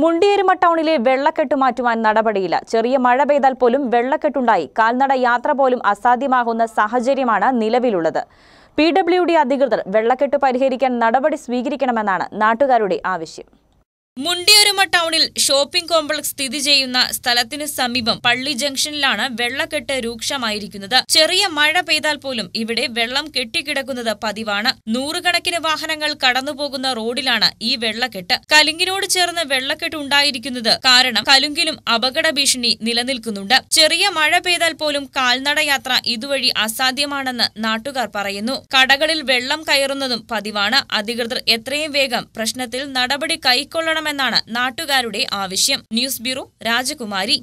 മുണ്ടിയരുമ ടൗണിലെ വെള്ളക്കെട്ട് മാറ്റുവാൻ നടപടിയില്ല ചെറിയ മഴ പെയ്താൽ പോലും വെള്ളക്കെട്ടുണ്ടായി കാൽനട യാത്ര പോലും അസാധ്യമാകുന്ന സാഹചര്യമാണ് നിലവിലുള്ളത് പി ഡബ്ല്യു ഡി അധികൃതർ വെള്ളക്കെട്ട് പരിഹരിക്കാൻ നടപടി സ്വീകരിക്കണമെന്നാണ് നാട്ടുകാരുടെ ആവശ്യം മുണ്ടിയൊരുമ ടൗൺ ടൗണിൽ ഷോപ്പിംഗ് കോംപ്ലക്സ് സ്ഥിതി ചെയ്യുന്ന സ്ഥലത്തിന് സമീപം പള്ളി ജംഗ്ഷനിലാണ് വെള്ളക്കെട്ട് രൂക്ഷമായിരിക്കുന്നത് ചെറിയ മഴ പെയ്താൽ പോലും ഇവിടെ വെള്ളം കെട്ടിക്കിടക്കുന്നത് പതിവാണ് നൂറുകണക്കിന് വാഹനങ്ങൾ കടന്നുപോകുന്ന റോഡിലാണ് ഈ വെള്ളക്കെട്ട് കലുങ്കിനോട് ചേർന്ന് വെള്ളക്കെട്ട് ഉണ്ടായിരിക്കുന്നത് കാരണം കലുങ്കിലും അപകട ഭീഷണി നിലനിൽക്കുന്നുണ്ട് ചെറിയ മഴ പെയ്താൽ പോലും കാൽനട യാത്ര ഇതുവഴി അസാധ്യമാണെന്ന് നാട്ടുകാർ പറയുന്നു കടകളിൽ വെള്ളം കയറുന്നതും പതിവാണ് അധികൃതർ എത്രയും വേഗം പ്രശ്നത്തിൽ നടപടി കൈക്കൊള്ളണമെന്നാണ് നാട്ടുകാർ നാട്ടുകാരുടെ ആവശ്യം ന്യൂസ് ബ്യൂറോ രാജകുമാരി